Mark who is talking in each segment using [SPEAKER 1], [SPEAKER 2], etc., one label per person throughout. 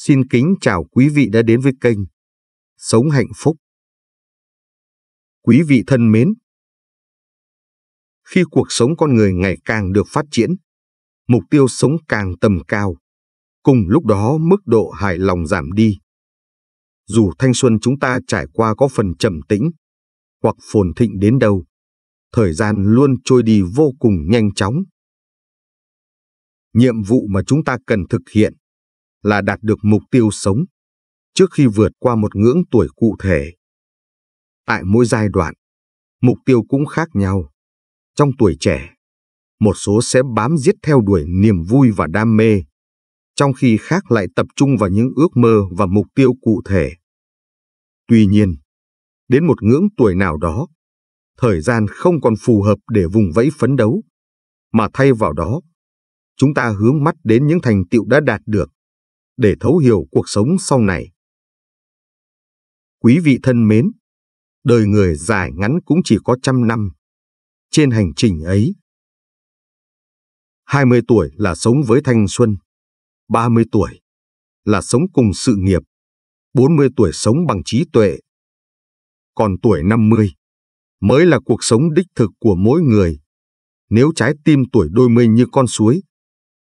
[SPEAKER 1] Xin kính chào quý vị đã đến với kênh Sống Hạnh Phúc. Quý vị thân mến, khi cuộc sống con người ngày càng được phát triển, mục tiêu sống càng tầm cao, cùng lúc đó mức độ hài lòng giảm đi. Dù thanh xuân chúng ta trải qua có phần chậm tĩnh hoặc phồn thịnh đến đâu, thời gian luôn trôi đi vô cùng nhanh chóng. Nhiệm vụ mà chúng ta cần thực hiện là đạt được mục tiêu sống trước khi vượt qua một ngưỡng tuổi cụ thể. Tại mỗi giai đoạn, mục tiêu cũng khác nhau. Trong tuổi trẻ, một số sẽ bám giết theo đuổi niềm vui và đam mê, trong khi khác lại tập trung vào những ước mơ và mục tiêu cụ thể. Tuy nhiên, đến một ngưỡng tuổi nào đó, thời gian không còn phù hợp để vùng vẫy phấn đấu, mà thay vào đó, chúng ta hướng mắt đến những thành tựu đã đạt được, để thấu hiểu cuộc sống sau này. Quý vị thân mến, đời người dài ngắn cũng chỉ có trăm năm. Trên hành trình ấy, 20 tuổi là sống với thanh xuân, 30 tuổi là sống cùng sự nghiệp, 40 tuổi sống bằng trí tuệ, còn tuổi 50 mới là cuộc sống đích thực của mỗi người. Nếu trái tim tuổi đôi mươi như con suối,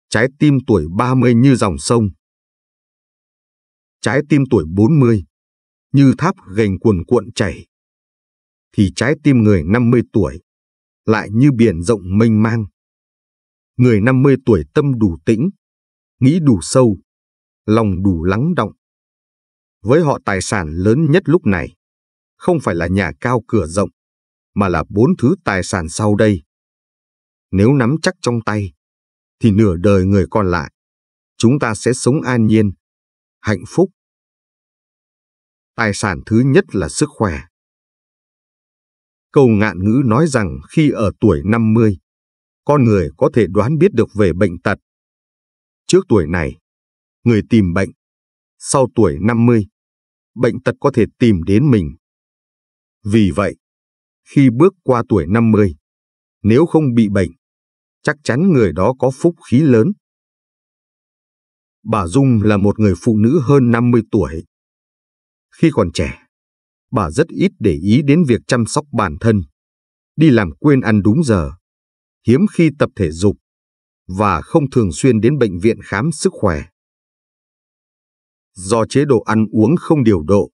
[SPEAKER 1] trái tim tuổi 30 như dòng sông, trái tim tuổi 40, như tháp gành cuồn cuộn chảy, thì trái tim người 50 tuổi lại như biển rộng mênh mang. Người 50 tuổi tâm đủ tĩnh, nghĩ đủ sâu, lòng đủ lắng động. Với họ tài sản lớn nhất lúc này, không phải là nhà cao cửa rộng, mà là bốn thứ tài sản sau đây. Nếu nắm chắc trong tay, thì nửa đời người còn lại, chúng ta sẽ sống an nhiên, hạnh phúc. Tài sản thứ nhất là sức khỏe. Câu ngạn ngữ nói rằng khi ở tuổi 50, con người có thể đoán biết được về bệnh tật. Trước tuổi này, người tìm bệnh. Sau tuổi 50, bệnh tật có thể tìm đến mình. Vì vậy, khi bước qua tuổi 50, nếu không bị bệnh, chắc chắn người đó có phúc khí lớn. Bà Dung là một người phụ nữ hơn 50 tuổi. Khi còn trẻ, bà rất ít để ý đến việc chăm sóc bản thân, đi làm quên ăn đúng giờ, hiếm khi tập thể dục và không thường xuyên đến bệnh viện khám sức khỏe. Do chế độ ăn uống không điều độ,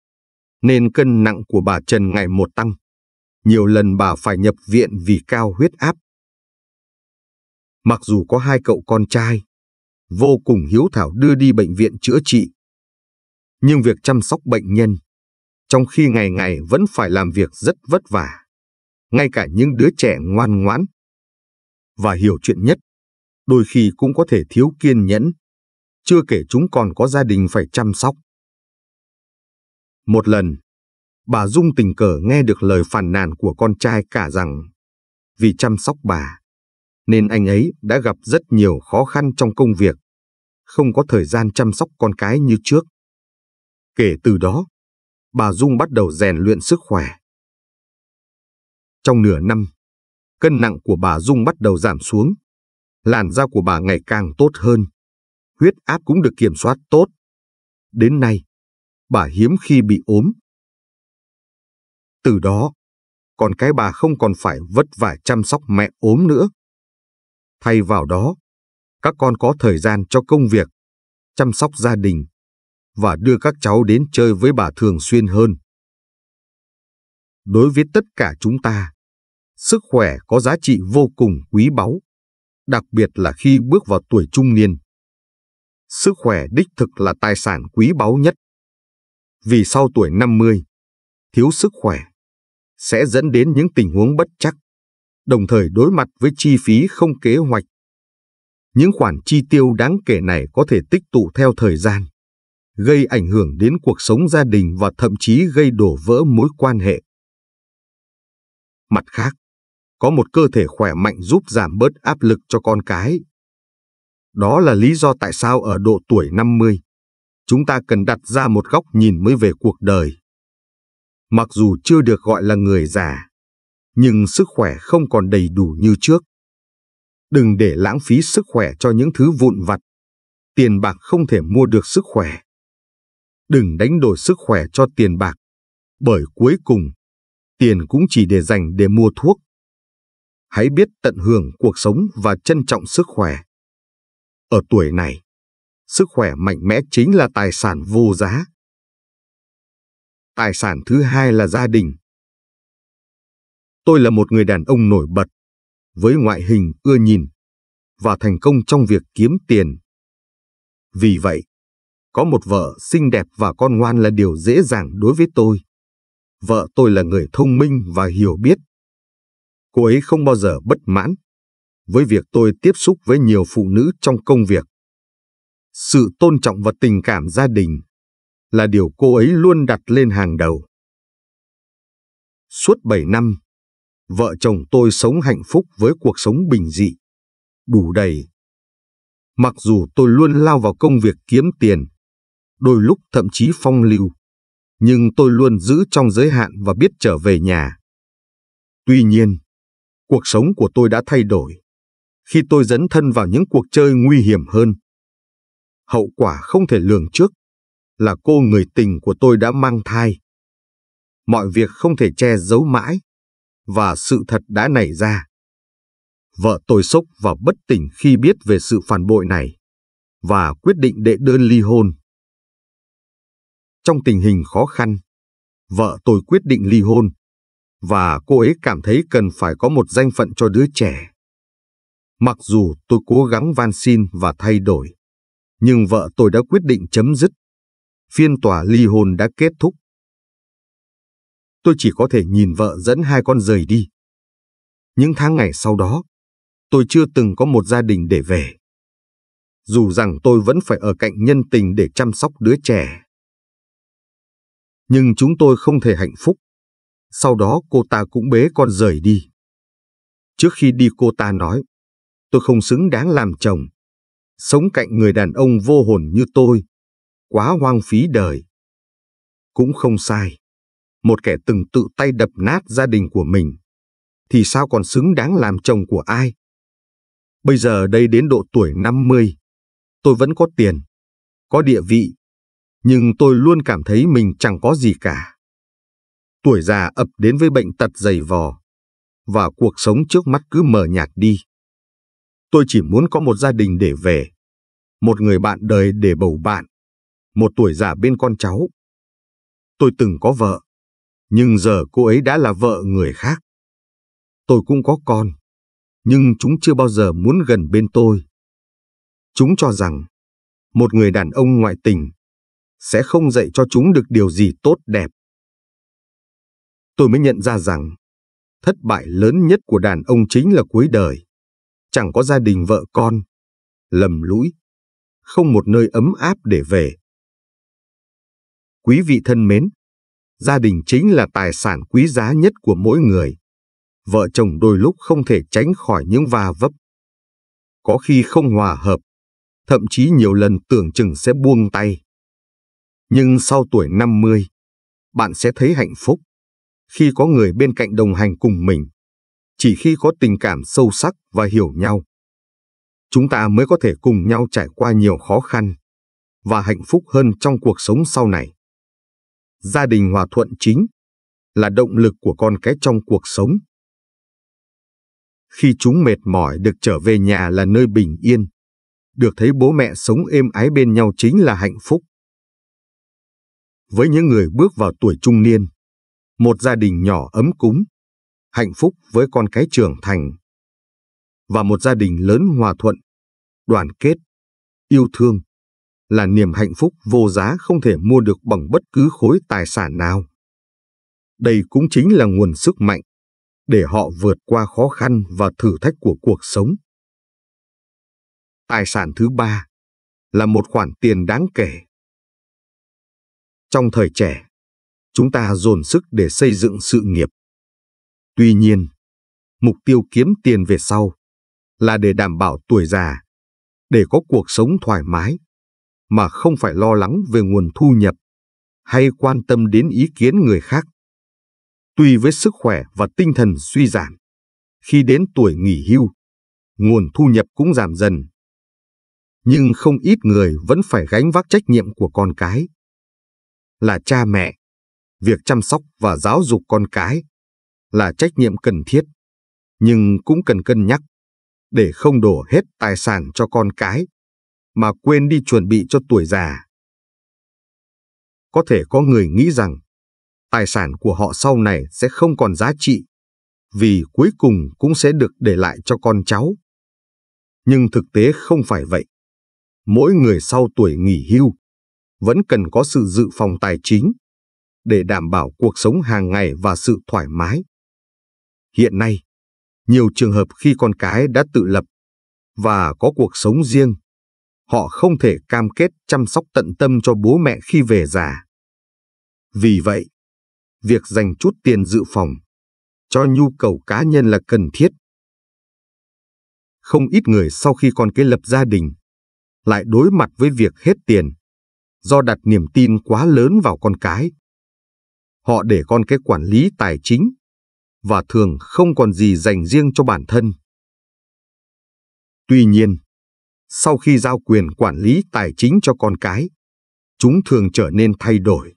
[SPEAKER 1] nên cân nặng của bà Trần ngày một tăng. Nhiều lần bà phải nhập viện vì cao huyết áp. Mặc dù có hai cậu con trai, vô cùng hiếu thảo đưa đi bệnh viện chữa trị. Nhưng việc chăm sóc bệnh nhân, trong khi ngày ngày vẫn phải làm việc rất vất vả, ngay cả những đứa trẻ ngoan ngoãn và hiểu chuyện nhất, đôi khi cũng có thể thiếu kiên nhẫn, chưa kể chúng còn có gia đình phải chăm sóc. Một lần, bà Dung tình cờ nghe được lời phản nàn của con trai cả rằng vì chăm sóc bà, nên anh ấy đã gặp rất nhiều khó khăn trong công việc, không có thời gian chăm sóc con cái như trước. Kể từ đó, bà Dung bắt đầu rèn luyện sức khỏe. Trong nửa năm, cân nặng của bà Dung bắt đầu giảm xuống, làn da của bà ngày càng tốt hơn, huyết áp cũng được kiểm soát tốt. Đến nay, bà hiếm khi bị ốm. Từ đó, con cái bà không còn phải vất vả chăm sóc mẹ ốm nữa. Thay vào đó, các con có thời gian cho công việc, chăm sóc gia đình và đưa các cháu đến chơi với bà thường xuyên hơn. Đối với tất cả chúng ta, sức khỏe có giá trị vô cùng quý báu, đặc biệt là khi bước vào tuổi trung niên. Sức khỏe đích thực là tài sản quý báu nhất. Vì sau tuổi 50, thiếu sức khỏe sẽ dẫn đến những tình huống bất chắc đồng thời đối mặt với chi phí không kế hoạch. Những khoản chi tiêu đáng kể này có thể tích tụ theo thời gian, gây ảnh hưởng đến cuộc sống gia đình và thậm chí gây đổ vỡ mối quan hệ. Mặt khác, có một cơ thể khỏe mạnh giúp giảm bớt áp lực cho con cái. Đó là lý do tại sao ở độ tuổi 50, chúng ta cần đặt ra một góc nhìn mới về cuộc đời. Mặc dù chưa được gọi là người già, nhưng sức khỏe không còn đầy đủ như trước. Đừng để lãng phí sức khỏe cho những thứ vụn vặt. Tiền bạc không thể mua được sức khỏe. Đừng đánh đổi sức khỏe cho tiền bạc, bởi cuối cùng, tiền cũng chỉ để dành để mua thuốc. Hãy biết tận hưởng cuộc sống và trân trọng sức khỏe. Ở tuổi này, sức khỏe mạnh mẽ chính là tài sản vô giá. Tài sản thứ hai là gia đình. Tôi là một người đàn ông nổi bật, với ngoại hình ưa nhìn và thành công trong việc kiếm tiền. Vì vậy, có một vợ xinh đẹp và con ngoan là điều dễ dàng đối với tôi. Vợ tôi là người thông minh và hiểu biết. Cô ấy không bao giờ bất mãn với việc tôi tiếp xúc với nhiều phụ nữ trong công việc. Sự tôn trọng và tình cảm gia đình là điều cô ấy luôn đặt lên hàng đầu. Suốt 7 năm, Vợ chồng tôi sống hạnh phúc với cuộc sống bình dị, đủ đầy. Mặc dù tôi luôn lao vào công việc kiếm tiền, đôi lúc thậm chí phong lưu, nhưng tôi luôn giữ trong giới hạn và biết trở về nhà. Tuy nhiên, cuộc sống của tôi đã thay đổi khi tôi dấn thân vào những cuộc chơi nguy hiểm hơn. Hậu quả không thể lường trước là cô người tình của tôi đã mang thai. Mọi việc không thể che giấu mãi và sự thật đã nảy ra. Vợ tôi sốc và bất tỉnh khi biết về sự phản bội này và quyết định đệ đơn ly hôn. Trong tình hình khó khăn, vợ tôi quyết định ly hôn và cô ấy cảm thấy cần phải có một danh phận cho đứa trẻ. Mặc dù tôi cố gắng van xin và thay đổi, nhưng vợ tôi đã quyết định chấm dứt. Phiên tòa ly hôn đã kết thúc tôi chỉ có thể nhìn vợ dẫn hai con rời đi. Những tháng ngày sau đó, tôi chưa từng có một gia đình để về. Dù rằng tôi vẫn phải ở cạnh nhân tình để chăm sóc đứa trẻ. Nhưng chúng tôi không thể hạnh phúc. Sau đó cô ta cũng bế con rời đi. Trước khi đi cô ta nói, tôi không xứng đáng làm chồng. Sống cạnh người đàn ông vô hồn như tôi, quá hoang phí đời. Cũng không sai một kẻ từng tự tay đập nát gia đình của mình, thì sao còn xứng đáng làm chồng của ai? Bây giờ đây đến độ tuổi 50, tôi vẫn có tiền, có địa vị, nhưng tôi luôn cảm thấy mình chẳng có gì cả. Tuổi già ập đến với bệnh tật dày vò, và cuộc sống trước mắt cứ mờ nhạt đi. Tôi chỉ muốn có một gia đình để về, một người bạn đời để bầu bạn, một tuổi già bên con cháu. Tôi từng có vợ, nhưng giờ cô ấy đã là vợ người khác. Tôi cũng có con, nhưng chúng chưa bao giờ muốn gần bên tôi. Chúng cho rằng, một người đàn ông ngoại tình sẽ không dạy cho chúng được điều gì tốt đẹp. Tôi mới nhận ra rằng, thất bại lớn nhất của đàn ông chính là cuối đời. Chẳng có gia đình vợ con, lầm lũi, không một nơi ấm áp để về. Quý vị thân mến, Gia đình chính là tài sản quý giá nhất của mỗi người. Vợ chồng đôi lúc không thể tránh khỏi những va vấp. Có khi không hòa hợp, thậm chí nhiều lần tưởng chừng sẽ buông tay. Nhưng sau tuổi 50, bạn sẽ thấy hạnh phúc khi có người bên cạnh đồng hành cùng mình. Chỉ khi có tình cảm sâu sắc và hiểu nhau, chúng ta mới có thể cùng nhau trải qua nhiều khó khăn và hạnh phúc hơn trong cuộc sống sau này gia đình hòa thuận chính là động lực của con cái trong cuộc sống. Khi chúng mệt mỏi được trở về nhà là nơi bình yên, được thấy bố mẹ sống êm ái bên nhau chính là hạnh phúc. Với những người bước vào tuổi trung niên, một gia đình nhỏ ấm cúng, hạnh phúc với con cái trưởng thành, và một gia đình lớn hòa thuận, đoàn kết, yêu thương là niềm hạnh phúc vô giá không thể mua được bằng bất cứ khối tài sản nào. Đây cũng chính là nguồn sức mạnh để họ vượt qua khó khăn và thử thách của cuộc sống. Tài sản thứ ba là một khoản tiền đáng kể. Trong thời trẻ, chúng ta dồn sức để xây dựng sự nghiệp. Tuy nhiên, mục tiêu kiếm tiền về sau là để đảm bảo tuổi già, để có cuộc sống thoải mái mà không phải lo lắng về nguồn thu nhập hay quan tâm đến ý kiến người khác. Tuy với sức khỏe và tinh thần suy giảm, khi đến tuổi nghỉ hưu, nguồn thu nhập cũng giảm dần. Nhưng không ít người vẫn phải gánh vác trách nhiệm của con cái. Là cha mẹ, việc chăm sóc và giáo dục con cái là trách nhiệm cần thiết, nhưng cũng cần cân nhắc để không đổ hết tài sản cho con cái mà quên đi chuẩn bị cho tuổi già. Có thể có người nghĩ rằng tài sản của họ sau này sẽ không còn giá trị, vì cuối cùng cũng sẽ được để lại cho con cháu. Nhưng thực tế không phải vậy. Mỗi người sau tuổi nghỉ hưu vẫn cần có sự dự phòng tài chính để đảm bảo cuộc sống hàng ngày và sự thoải mái. Hiện nay, nhiều trường hợp khi con cái đã tự lập và có cuộc sống riêng, họ không thể cam kết chăm sóc tận tâm cho bố mẹ khi về già. Vì vậy, việc dành chút tiền dự phòng cho nhu cầu cá nhân là cần thiết. Không ít người sau khi con cái lập gia đình lại đối mặt với việc hết tiền do đặt niềm tin quá lớn vào con cái. Họ để con cái quản lý tài chính và thường không còn gì dành riêng cho bản thân. Tuy nhiên, sau khi giao quyền quản lý tài chính cho con cái, chúng thường trở nên thay đổi.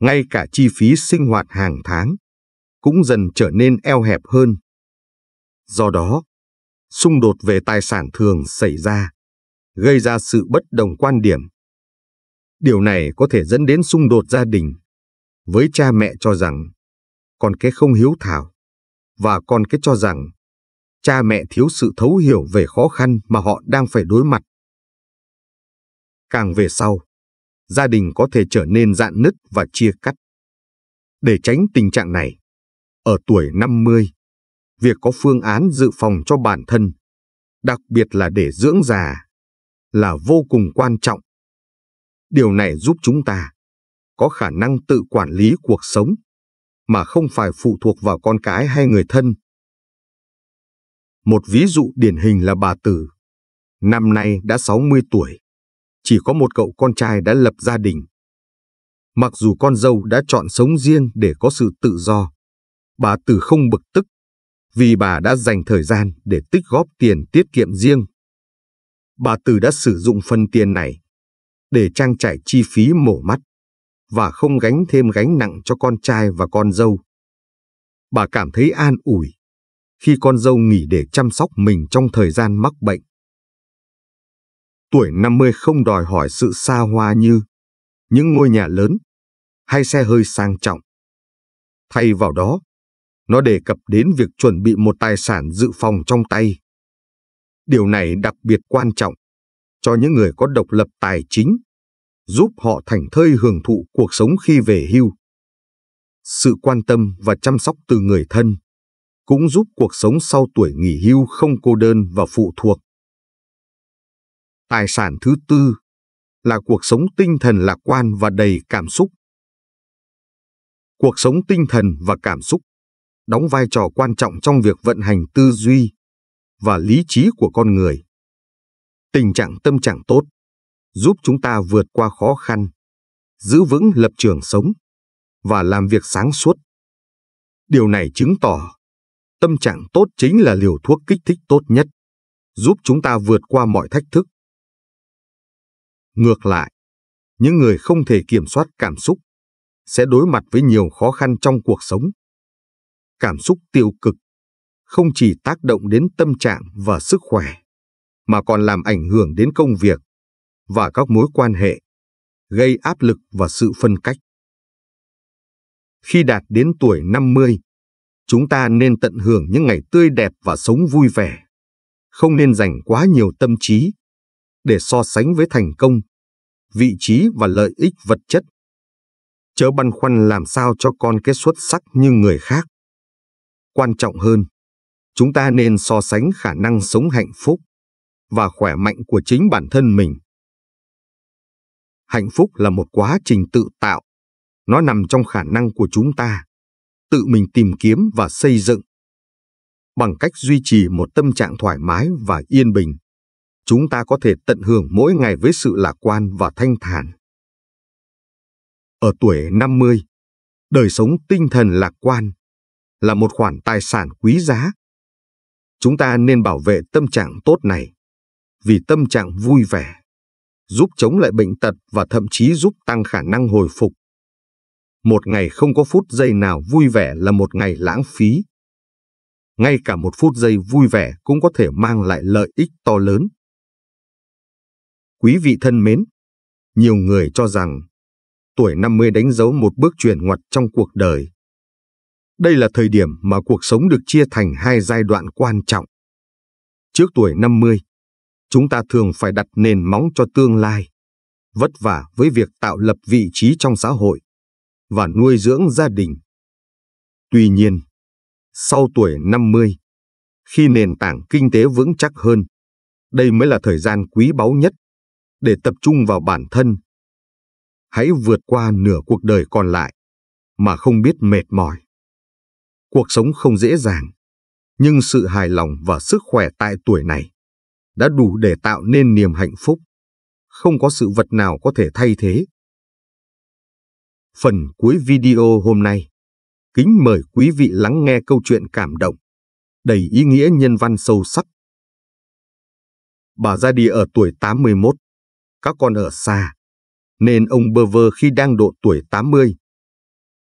[SPEAKER 1] Ngay cả chi phí sinh hoạt hàng tháng cũng dần trở nên eo hẹp hơn. Do đó, xung đột về tài sản thường xảy ra, gây ra sự bất đồng quan điểm. Điều này có thể dẫn đến xung đột gia đình, với cha mẹ cho rằng con cái không hiếu thảo và con cái cho rằng cha mẹ thiếu sự thấu hiểu về khó khăn mà họ đang phải đối mặt. Càng về sau, gia đình có thể trở nên dạn nứt và chia cắt. Để tránh tình trạng này, ở tuổi 50, việc có phương án dự phòng cho bản thân, đặc biệt là để dưỡng già, là vô cùng quan trọng. Điều này giúp chúng ta có khả năng tự quản lý cuộc sống mà không phải phụ thuộc vào con cái hay người thân một ví dụ điển hình là bà Tử. Năm nay đã 60 tuổi, chỉ có một cậu con trai đã lập gia đình. Mặc dù con dâu đã chọn sống riêng để có sự tự do, bà Tử không bực tức vì bà đã dành thời gian để tích góp tiền tiết kiệm riêng. Bà Tử đã sử dụng phần tiền này để trang trải chi phí mổ mắt và không gánh thêm gánh nặng cho con trai và con dâu. Bà cảm thấy an ủi khi con dâu nghỉ để chăm sóc mình trong thời gian mắc bệnh. Tuổi 50 không đòi hỏi sự xa hoa như những ngôi nhà lớn hay xe hơi sang trọng. Thay vào đó, nó đề cập đến việc chuẩn bị một tài sản dự phòng trong tay. Điều này đặc biệt quan trọng cho những người có độc lập tài chính, giúp họ thành thơi hưởng thụ cuộc sống khi về hưu. Sự quan tâm và chăm sóc từ người thân cũng giúp cuộc sống sau tuổi nghỉ hưu không cô đơn và phụ thuộc. Tài sản thứ tư là cuộc sống tinh thần lạc quan và đầy cảm xúc. Cuộc sống tinh thần và cảm xúc đóng vai trò quan trọng trong việc vận hành tư duy và lý trí của con người. Tình trạng tâm trạng tốt giúp chúng ta vượt qua khó khăn, giữ vững lập trường sống và làm việc sáng suốt. Điều này chứng tỏ Tâm trạng tốt chính là liều thuốc kích thích tốt nhất, giúp chúng ta vượt qua mọi thách thức. Ngược lại, những người không thể kiểm soát cảm xúc sẽ đối mặt với nhiều khó khăn trong cuộc sống. Cảm xúc tiêu cực không chỉ tác động đến tâm trạng và sức khỏe, mà còn làm ảnh hưởng đến công việc và các mối quan hệ, gây áp lực và sự phân cách. Khi đạt đến tuổi 50, Chúng ta nên tận hưởng những ngày tươi đẹp và sống vui vẻ. Không nên dành quá nhiều tâm trí. Để so sánh với thành công, vị trí và lợi ích vật chất. Chớ băn khoăn làm sao cho con cái xuất sắc như người khác. Quan trọng hơn, chúng ta nên so sánh khả năng sống hạnh phúc và khỏe mạnh của chính bản thân mình. Hạnh phúc là một quá trình tự tạo, nó nằm trong khả năng của chúng ta tự mình tìm kiếm và xây dựng. Bằng cách duy trì một tâm trạng thoải mái và yên bình, chúng ta có thể tận hưởng mỗi ngày với sự lạc quan và thanh thản. Ở tuổi 50, đời sống tinh thần lạc quan là một khoản tài sản quý giá. Chúng ta nên bảo vệ tâm trạng tốt này vì tâm trạng vui vẻ giúp chống lại bệnh tật và thậm chí giúp tăng khả năng hồi phục một ngày không có phút giây nào vui vẻ là một ngày lãng phí. Ngay cả một phút giây vui vẻ cũng có thể mang lại lợi ích to lớn. Quý vị thân mến, nhiều người cho rằng tuổi 50 đánh dấu một bước chuyển ngoặt trong cuộc đời. Đây là thời điểm mà cuộc sống được chia thành hai giai đoạn quan trọng. Trước tuổi 50, chúng ta thường phải đặt nền móng cho tương lai, vất vả với việc tạo lập vị trí trong xã hội, và nuôi dưỡng gia đình. Tuy nhiên, sau tuổi 50, khi nền tảng kinh tế vững chắc hơn, đây mới là thời gian quý báu nhất để tập trung vào bản thân. Hãy vượt qua nửa cuộc đời còn lại mà không biết mệt mỏi. Cuộc sống không dễ dàng, nhưng sự hài lòng và sức khỏe tại tuổi này đã đủ để tạo nên niềm hạnh phúc. Không có sự vật nào có thể thay thế Phần cuối video hôm nay, kính mời quý vị lắng nghe câu chuyện cảm động, đầy ý nghĩa nhân văn sâu sắc. Bà ra đi ở tuổi 81, các con ở xa, nên ông bơ vơ khi đang độ tuổi 80.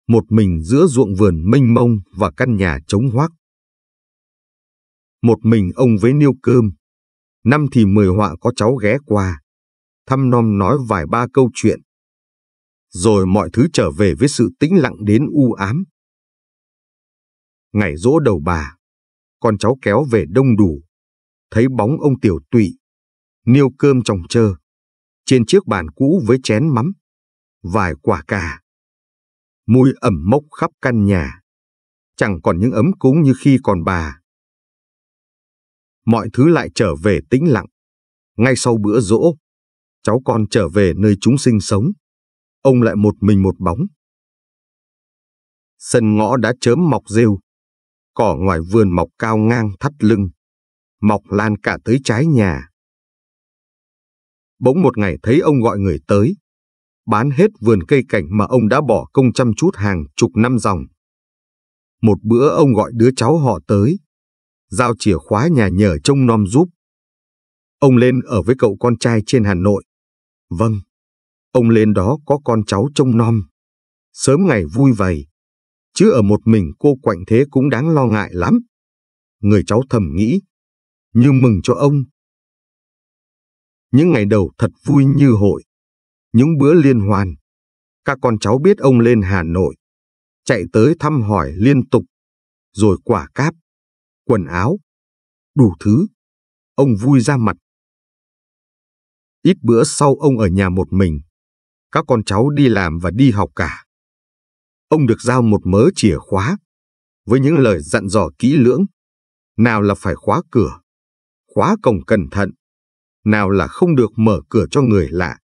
[SPEAKER 1] Một mình giữa ruộng vườn mênh mông và căn nhà trống hoác. Một mình ông với niêu cơm, năm thì mười họa có cháu ghé qua, thăm nom nói vài ba câu chuyện rồi mọi thứ trở về với sự tĩnh lặng đến u ám. Ngày rỗ đầu bà, con cháu kéo về đông đủ, thấy bóng ông tiểu tụy, niêu cơm trong trơ, trên chiếc bàn cũ với chén mắm, vài quả cà. Mùi ẩm mốc khắp căn nhà, chẳng còn những ấm cúng như khi còn bà. Mọi thứ lại trở về tĩnh lặng. Ngay sau bữa rỗ, cháu con trở về nơi chúng sinh sống ông lại một mình một bóng. Sân ngõ đã chớm mọc rêu, cỏ ngoài vườn mọc cao ngang thắt lưng, mọc lan cả tới trái nhà. Bỗng một ngày thấy ông gọi người tới, bán hết vườn cây cảnh mà ông đã bỏ công chăm chút hàng chục năm dòng. Một bữa ông gọi đứa cháu họ tới, giao chìa khóa nhà nhờ trông nom giúp. Ông lên ở với cậu con trai trên Hà Nội. Vâng, Ông lên đó có con cháu trông nom. Sớm ngày vui vầy. Chứ ở một mình cô quạnh thế cũng đáng lo ngại lắm. Người cháu thầm nghĩ. Nhưng mừng cho ông. Những ngày đầu thật vui như hội. Những bữa liên hoan. Các con cháu biết ông lên Hà Nội. Chạy tới thăm hỏi liên tục. Rồi quả cáp. Quần áo. Đủ thứ. Ông vui ra mặt. Ít bữa sau ông ở nhà một mình, các con cháu đi làm và đi học cả. Ông được giao một mớ chìa khóa, với những lời dặn dò kỹ lưỡng. Nào là phải khóa cửa, khóa cổng cẩn thận, nào là không được mở cửa cho người lạ.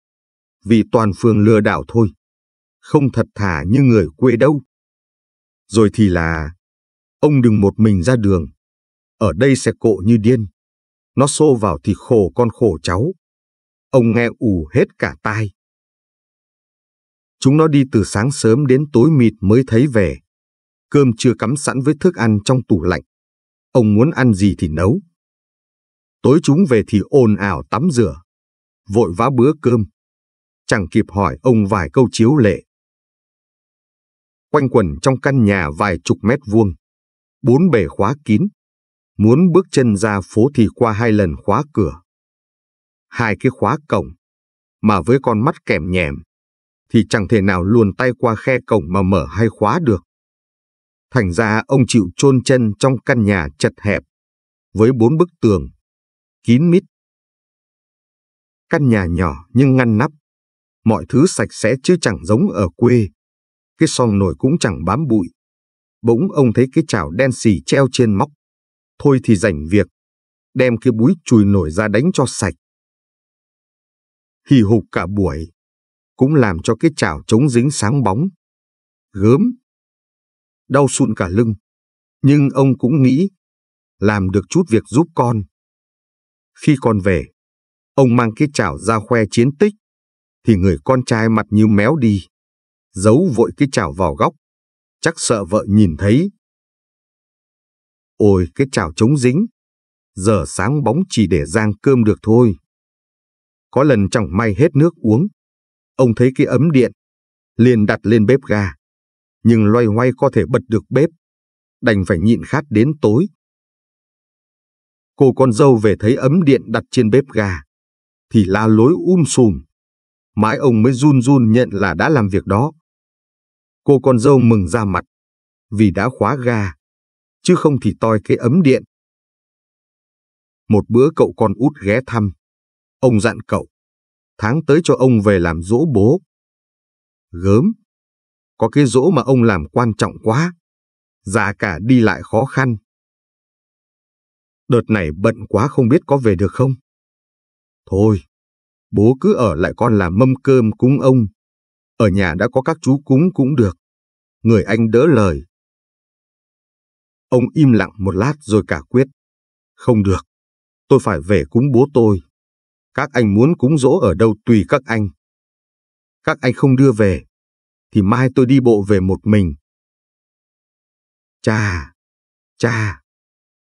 [SPEAKER 1] Vì toàn phường lừa đảo thôi, không thật thà như người quê đâu. Rồi thì là, ông đừng một mình ra đường, ở đây sẽ cộ như điên. Nó xô vào thì khổ con khổ cháu. Ông nghe ù hết cả tai. Chúng nó đi từ sáng sớm đến tối mịt mới thấy về. Cơm chưa cắm sẵn với thức ăn trong tủ lạnh. Ông muốn ăn gì thì nấu. Tối chúng về thì ồn ào tắm rửa. Vội vã bữa cơm. Chẳng kịp hỏi ông vài câu chiếu lệ. Quanh quẩn trong căn nhà vài chục mét vuông. Bốn bề khóa kín. Muốn bước chân ra phố thì qua hai lần khóa cửa. Hai cái khóa cổng. Mà với con mắt kèm nhèm thì chẳng thể nào luồn tay qua khe cổng mà mở hay khóa được. Thành ra ông chịu chôn chân trong căn nhà chật hẹp, với bốn bức tường, kín mít. Căn nhà nhỏ nhưng ngăn nắp, mọi thứ sạch sẽ chứ chẳng giống ở quê. Cái song nổi cũng chẳng bám bụi. Bỗng ông thấy cái chảo đen xì treo trên móc. Thôi thì rảnh việc, đem cái búi chùi nổi ra đánh cho sạch. Hì hục cả buổi, cũng làm cho cái chảo chống dính sáng bóng. Gớm! Đau sụn cả lưng, nhưng ông cũng nghĩ làm được chút việc giúp con. Khi con về, ông mang cái chảo ra khoe chiến tích, thì người con trai mặt như méo đi, giấu vội cái chảo vào góc, chắc sợ vợ nhìn thấy. Ôi cái chảo chống dính, giờ sáng bóng chỉ để rang cơm được thôi. Có lần chẳng may hết nước uống, ông thấy cái ấm điện, liền đặt lên bếp ga. Nhưng loay hoay có thể bật được bếp, đành phải nhịn khát đến tối. Cô con dâu về thấy ấm điện đặt trên bếp ga, thì la lối um sùm. Mãi ông mới run run nhận là đã làm việc đó. Cô con dâu mừng ra mặt, vì đã khóa ga, chứ không thì toi cái ấm điện. Một bữa cậu con út ghé thăm, ông dặn cậu tháng tới cho ông về làm dỗ bố. Gớm, có cái dỗ mà ông làm quan trọng quá, già cả đi lại khó khăn. Đợt này bận quá không biết có về được không? Thôi, bố cứ ở lại con làm mâm cơm cúng ông. Ở nhà đã có các chú cúng cũng được. Người anh đỡ lời. Ông im lặng một lát rồi cả quyết. Không được, tôi phải về cúng bố tôi. Các anh muốn cúng dỗ ở đâu tùy các anh. Các anh không đưa về, thì mai tôi đi bộ về một mình. cha, cha,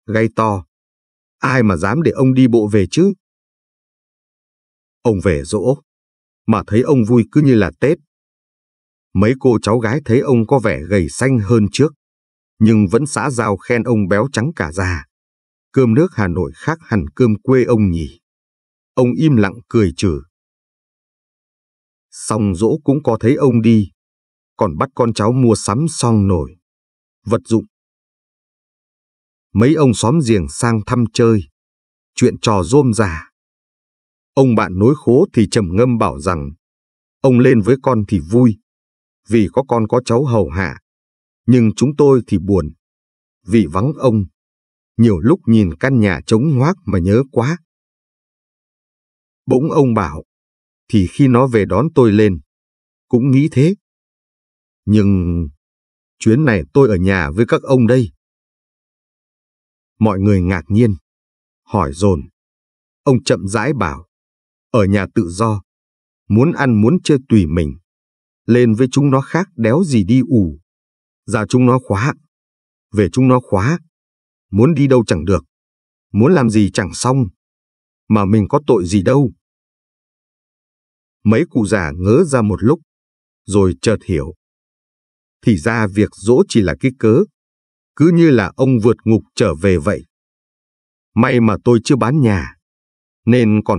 [SPEAKER 1] gây to, ai mà dám để ông đi bộ về chứ? Ông về dỗ, mà thấy ông vui cứ như là Tết. Mấy cô cháu gái thấy ông có vẻ gầy xanh hơn trước, nhưng vẫn xã giao khen ông béo trắng cả già. Cơm nước Hà Nội khác hẳn cơm quê ông nhỉ. Ông im lặng cười trừ. Xong dỗ cũng có thấy ông đi, còn bắt con cháu mua sắm xong nổi, vật dụng. Mấy ông xóm giềng sang thăm chơi, chuyện trò rôm rả. Ông bạn nối khố thì trầm ngâm bảo rằng, ông lên với con thì vui, vì có con có cháu hầu hạ, nhưng chúng tôi thì buồn, vì vắng ông. Nhiều lúc nhìn căn nhà trống hoác mà nhớ quá. Bỗng ông bảo, thì khi nó về đón tôi lên, cũng nghĩ thế. Nhưng chuyến này tôi ở nhà với các ông đây. Mọi người ngạc nhiên, hỏi dồn. Ông chậm rãi bảo, ở nhà tự do, muốn ăn muốn chơi tùy mình. Lên với chúng nó khác đéo gì đi ủ. Ra chúng nó khóa, về chúng nó khóa. Muốn đi đâu chẳng được, muốn làm gì chẳng xong mà mình có tội gì đâu. Mấy cụ già ngớ ra một lúc, rồi chợt hiểu. Thì ra việc dỗ chỉ là cái cớ, cứ như là ông vượt ngục trở về vậy. May mà tôi chưa bán nhà, nên còn